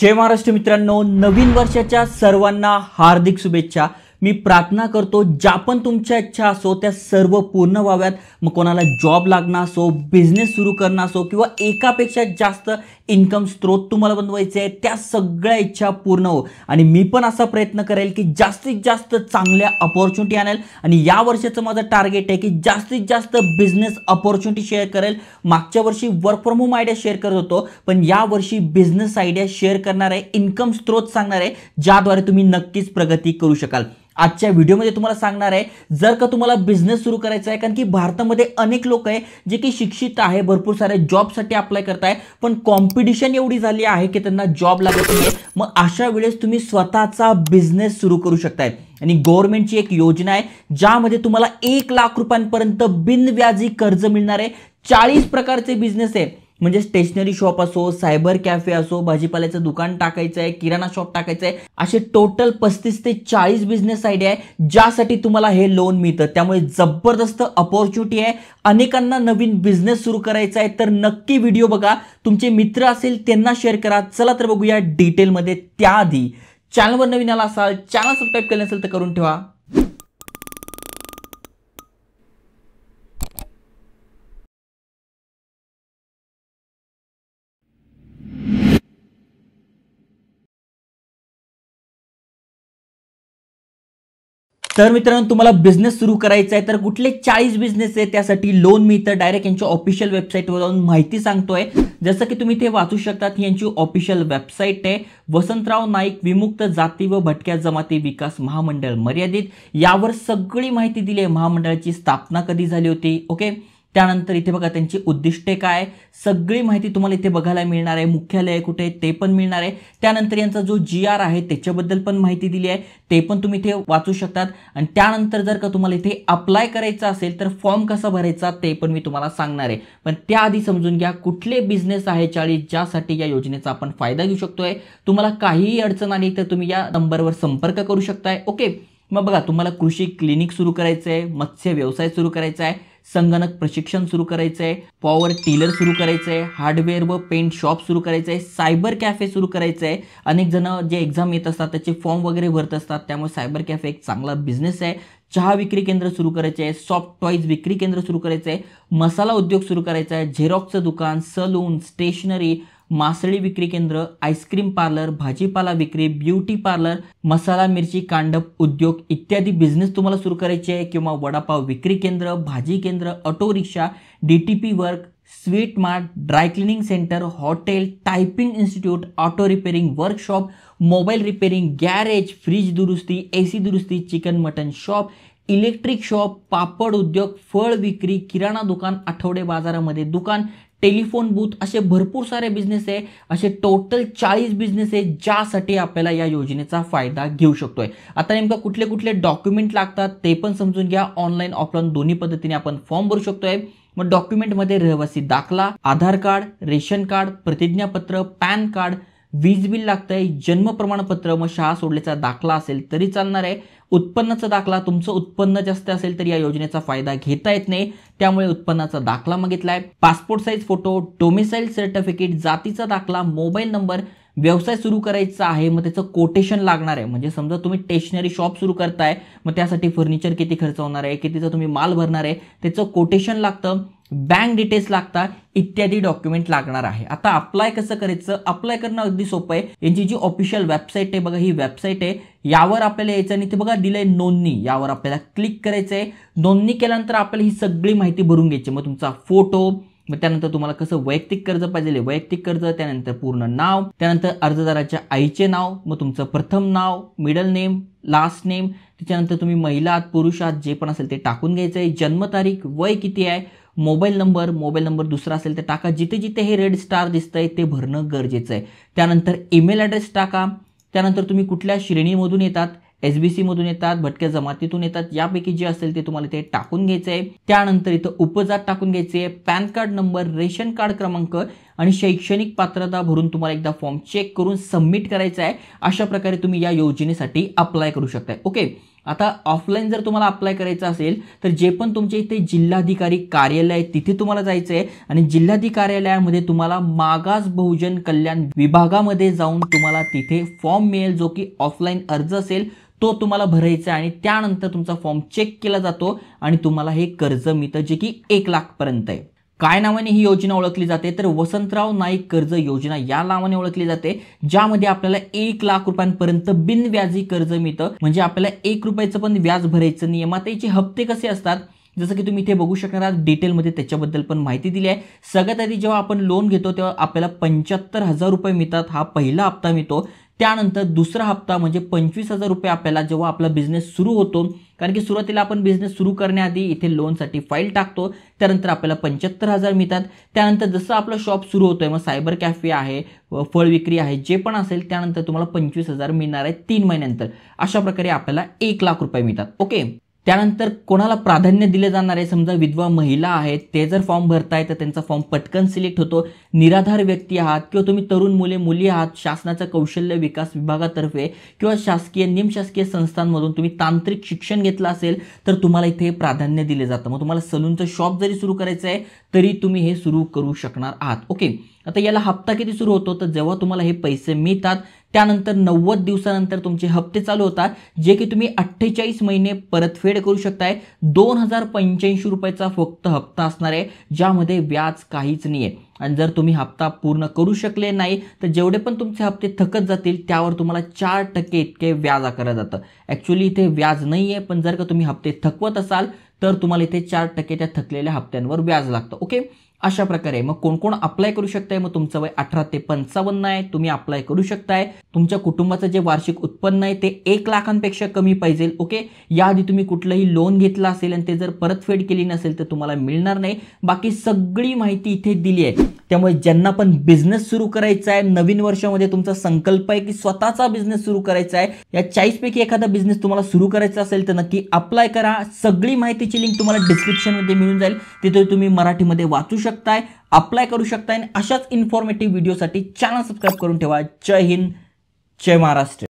जय महाराष्ट्र मित्रांनो नवीन वर्षाच्या सर्वांना हार्दिक शुभेच्छा मी प्रार्थना करतो ज्या पण तुमच्या इच्छा असो त्या सर्व पूर्ण व्हाव्यात मग कोणाला जॉब लागणं असो बिझनेस सुरू करणं असो किंवा एकापेक्षा जास्त इन्कम स्त्रोत तुम्हाला बनवायचे आहे त्या सगळ्या इच्छा पूर्ण हो आणि मी पण असा प्रयत्न करेल की जास्तीत जास्त चांगल्या अपॉर्च्युनिटी आणेल आणि या वर्षाचं माझं टार्गेट आहे की जास्तीत जास्त बिझनेस अपॉर्च्युनिटी शेअर करेल मागच्या वर्षी work from home idea share करत होतो पण यावर्षी बिझनेस आयडिया शेअर करणार आहे इन्कम स्त्रोत सांगणार आहे ज्याद्वारे तुम्ही नक्कीच प्रगती करू शकाल आजच्या व्हिडिओमध्ये तुम्हाला सांगणार आहे जर का तुम्हाला बिझनेस सुरू करायचा आहे कारण की भारतामध्ये अनेक लोक आहे जे की शिक्षित आहे भरपूर सारे जॉबसाठी अप्लाय करताय पण कॉम्पिटिशन एवढी झाली आहे की त्यांना जॉब लागत नाही मग अशा वेळेस तुम्ही स्वतःचा बिझनेस सुरू करू शकताय आणि गव्हर्नमेंटची एक योजना आहे ज्यामध्ये तुम्हाला एक लाख रुपयांपर्यंत बिनव्याजी कर्ज मिळणार आहे चाळीस प्रकारचे बिझनेस आहे म्हणजे स्टेशनरी शॉप असो सायबर कॅफे असो भाजीपाल्याचं दुकान टाकायचं आहे किराणा शॉप टाकायचं आहे असे टोटल पस्तीस ते चाळीस बिझनेस आयडिया आहे ज्यासाठी तुम्हाला हे लोन मिळतं त्यामुळे जबरदस्त अपॉर्च्युनिटी आहे अनेकांना नवीन बिझनेस सुरू करायचा आहे तर नक्की व्हिडिओ बघा तुमचे मित्र असेल त्यांना शेअर करा चला तर बघूया डिटेलमध्ये त्याआधी चॅनलवर नवीन आला असाल चॅनल सबस्क्राईब केलं नसेल तर करून ठेवा तर मित्रांनो तुम्हाला बिझनेस सुरू करायचा आहे तर कुठले चाळीस बिझनेस आहे त्यासाठी लोन मी इथं डायरेक्ट यांच्या ऑफिशियल वेबसाईटवर जाऊन माहिती सांगतोय जसं की तुम्ही ते वाचू शकतात ही यांची ऑफिशियल वेबसाईट आहे वसंतराव नाईक विमुक्त जाती व भटक्या जमाती विकास महामंडळ मर्यादित यावर सगळी माहिती दिली आहे महामंडळाची स्थापना कधी झाली होती ओके त्यानंतर इथे बघा त्यांची उद्दिष्टे काय सगळी माहिती तुम्हाला इथे बघायला मिळणार आहे मुख्यालय कुठे ते पण मिळणार आहे त्यानंतर यांचा जो जी आर आहे त्याच्याबद्दल पण माहिती दिली आहे ते पण तुम्ही इथे वाचू शकतात आणि त्यानंतर जर का तुम्हाला इथे अप्लाय करायचं असेल तर फॉर्म कसा भरायचा ते पण मी तुम्हाला सांगणार आहे पण त्याआधी समजून घ्या कुठले बिझनेस आहे चाळीस ज्यासाठी या योजनेचा आपण फायदा घेऊ शकतोय तुम्हाला काहीही अडचण आली तर तुम्ही या नंबरवर संपर्क करू शकताय ओके मग बघा तुम्हाला कृषी क्लिनिक सुरू करायचं आहे मत्स्य व्यवसाय सुरू करायचा आहे संगणक प्रशिक्षण सुरू करायचं आहे पॉवर टीलर सुरू करायचं आहे हार्डवेअर व पेंट शॉप सुरू करायचं आहे सायबर कॅफे सुरू करायचं आहे अनेक जण जे एक्झाम येत असतात त्याचे फॉर्म वगैरे भरत असतात त्यामुळे सायबर कॅफे एक चांगला बिझनेस आहे चहा विक्री केंद्र सुरू करायचे आहे सॉफ्ट टॉईज विक्री केंद्र सुरू करायचं आहे मसाला उद्योग सुरू करायचा आहे झेरॉक्सचं दुकान सलून स्टेशनरी मासळी विक्री केंद्र आईस्क्रीम पार्लर भाजीपाला विक्री ब्युटी पार्लर मसाला मिरची कांडप उद्योग इत्यादी बिझनेस तुम्हाला सुरू करायचे आहे किंवा वडापाव विक्री केंद्र भाजी केंद्र auto rickshaw D T P work sweet mart dry cleaning centre hotel typing institute auto repairing workshop mobile repairing garage fridge दुरुस्ती ए सी दुरुस्ती chicken mutton shop electric shop papad उद्योग फळ विक्री किराणा दुकान आठवडे बाजारामध्ये दुकान टेलिफोन बूथ असे भरपूर सारे बिझनेस आहे असे टोटल चाळीस बिझनेस आहे ज्यासाठी आपल्याला या योजनेचा फायदा घेऊ शकतोय आता नेमका कुठले कुठले डॉक्युमेंट लागतात ते पण समजून घ्या ऑनलाईन ऑफलाईन दोन्ही पद्धतीने आपण फॉर्म भरू शकतोय मग डॉक्युमेंटमध्ये रहिवासी दाखला आधार कार्ड रेशन कार्ड प्रतिज्ञापत्र पॅन कार्ड वीज बिल लागतं आहे जन्म प्रमाणपत्र मग शाळा सोडल्याचा दाखला असेल तरी चालणार आहे उत्पन्नाचा दाखला तुमचं उत्पन्न जास्त असेल तर या योजनेचा फायदा घेता येत नाही त्यामुळे उत्पन्नाचा दाखला मागितला आहे passport size photo domicile certificate जातीचा दाखला मोबाईल नंबर व्यवसाय सुरू करायचा आहे मग त्याचं कोटेशन लागणार आहे म्हणजे समजा तुम्ही स्टेशनरी शॉप सुरू करताय मग त्यासाठी फर्निचर किती खर्च होणार आहे कितीचा तुम्ही माल भरणार आहे त्याचं कोटेशन लागतं बँक डिटेल्स लागतात इत्यादी डॉक्युमेंट लागणार आहे आता अप्लाय कसं करायचं अप्लाय करणं अगदी सोपं आहे यांची जी ऑफिशियल वेबसाईट आहे बघा ही वेबसाईट आहे यावर आपल्याला यायचं आणि ते बघा दिलंय नोंदणी यावर आपल्याला क्लिक करायचं आहे नोंदणी केल्यानंतर आपल्याला ही सगळी माहिती भरून घ्यायची मग तुमचा फोटो मग त्यानंतर तुम्हाला कसं वैयक्तिक कर्ज पाहिजे वैयक्तिक कर्ज त्यानंतर पूर्ण नाव त्यानंतर अर्जदाराच्या आईचे नाव मग तुमचं प्रथम नाव मिडल नेम लास्ट नेम त्याच्यानंतर तुम्ही महिला आहात पुरुष आहात जे पण असेल ते टाकून घ्यायचं आहे जन्मतारीख वय किती आहे मोबाईल नंबर मोबाईल नंबर दुसरा असेल तर टाका जिथे जिथे हे रेड स्टार दिसतंय आहे ते भरणं गरजेचं आहे त्यानंतर ईमेल ॲड्रेस टाका त्यानंतर तुम्ही कुठल्या श्रेणीमधून येतात एस बी येतात भटक्या जमातीतून येतात यापैकी जे असेल ते तुम्हाला ते टाकून घ्यायचं आहे त्यानंतर इथं उपजात टाकून घ्यायचे आहे PAN card number ration card क्रमांक आणि शैक्षणिक पात्रता भरून तुम्हाला एकदा फॉर्म चेक करून सबमिट करायचा आहे अशा प्रकारे तुम्ही या योजनेसाठी अप्लाय करू शकताय ओके आता ऑफलाईन जर तुम्हाला अप्लाय करायचं असेल तर जे पण तुमच्या इथे जिल्हाधिकारी कार्यालय तिथे तुम्हाला जायचं आहे आणि जिल्हाधिकारी कार्यालयामध्ये तुम्हाला मागास बहुजन कल्याण विभागामध्ये जाऊन तुम्हाला तिथे फॉर्म मिळेल जो की ऑफलाईन अर्ज असेल तो तुम्हाला भरायचा आहे आणि त्यानंतर तुमचा फॉर्म चेक केला जातो आणि तुम्हाला हे कर्ज मिळतं जे की एक लाखपर्यंत आहे काय नावाने ही योजना ओळखली जाते तर वसंतराव नाईक कर्ज योजना या नावाने ओळखली जाते ज्यामध्ये आपल्याला एक लाख रुपयांपर्यंत बिनव्याजी कर्ज मिळतं म्हणजे आपल्याला एक रुपयाचं पण व्याज भरायचं नियमातेचे याचे हप्ते कसे असतात जसं की तुम्ही इथे बघू शकणार आहात डिटेलमध्ये त्याच्याबद्दल पण माहिती दिली आहे सगळ्यात आधी जेव्हा आपण लोन घेतो तेव्हा आपल्याला पंच्याहत्तर हजार रुपये मिळतात हा पहिला हप्ता मिळतो त्यानंतर दुसरा हप्ता म्हणजे पंचवीस हजार रुपये आपल्याला जेव्हा आपला बिझनेस सुरू होतो कारण की सुरुवातीला आपण बिझनेस सुरू करण्याआधी इथे लोनसाठी फाईल टाकतो त्यानंतर आपल्याला पंच्याहत्तर हजार मिळतात त्यानंतर जसं आपलं शॉप सुरू होतोय मग सायबर कॅफे आहे फळ विक्री आहे जे पण असेल त्यानंतर तुम्हाला पंचवीस हजार मिळणार आहे तीन महिन्यानंतर अशा प्रकारे आपल्याला एक लाख रुपये मिळतात ओके त्यानंतर कोणाला प्राधान्य दिले जाणार आहे समजा विधवा महिला आहेत ते जर फॉर्म भरताय तर त्यांचा फॉर्म पटकन सिलेक्ट होतो निराधार व्यक्ती आहात किंवा तुम्ही तरुण मुले मुली आहात शासनाचा कौशल्य विकास विभागातर्फे किंवा शासकीय निमशासकीय संस्थांमधून तुम्ही तांत्रिक शिक्षण घेतलं असेल तर तुम्हाला इथे प्राधान्य दिले जातं मग तुम्हाला सलूनचं शॉप जरी सुरू करायचं आहे तरी तुम्ही हे सुरू करू शकणार आहात ओके आता याला हप्ता किती सुरू होतो तर जेव्हा तुम्हाला हे पैसे मिळतात त्यानंतर नव्वद दिवसानंतर तुमचे हप्ते चालू होतात जे की तुम्ही अठ्ठेचाळीस महिने परतफेड करू शकताय दोन हजार पंच्याऐंशी रुपयाचा फक्त हप्ता असणार आहे ज्यामध्ये व्याज काहीच नाही आहे आणि जर तुम्ही हप्ता पूर्ण करू शकले नाही तर जेवढे पण तुमचे हप्ते थकत जातील त्यावर तुम्हाला चार टक्के इतके व्याज आकारलं जातं ॲक्च्युली इथे व्याज नाही आहे पण जर का तुम्ही हप्ते थकवत असाल तर तुम्हाला इथे चार टक्के त्या थकलेल्या हप्त्यांवर व्याज लागतं ओके अशा प्रकारे मग कोण कोण अप्लाय करू शकताय मग तुमचं वय अठरा ते पंचावन्न आहे तुम्ही अप्लाय करू शकताय तुमच्या कुटुंबाचं जे वार्षिक उत्पन्न आहे ते एक लाखांपेक्षा कमी पाहिजे ओके याआधी तुम्ही कुठलंही लोन घेतलं असेल आणि ते जर परतफेड केली नसेल तर तुम्हाला मिळणार नाही बाकी सगळी माहिती इथे दिली आहे त्यामुळे ज्यांना पण बिझनेस सुरू करायचा आहे नवीन वर्षामध्ये तुमचा संकल्प आहे की स्वतःचा बिझनेस सुरू करायचा आहे या चाळीसपैकी एखादा बिझनेस तुम्हाला सुरू करायचा असेल तर नक्की अप्लाय करा सगळी माहितीची लिंक तुम्हाला डिस्क्रिप्शनमध्ये मिळून जाईल तिथे तुम्ही मराठीमध्ये वाचू शकता शकताय अप्लाय करू शकताय आणि अशाच इन्फॉर्मेटिव्ह व्हिडिओसाठी चॅनल सबस्क्राईब करून ठेवा जय हिंद जय महाराष्ट्र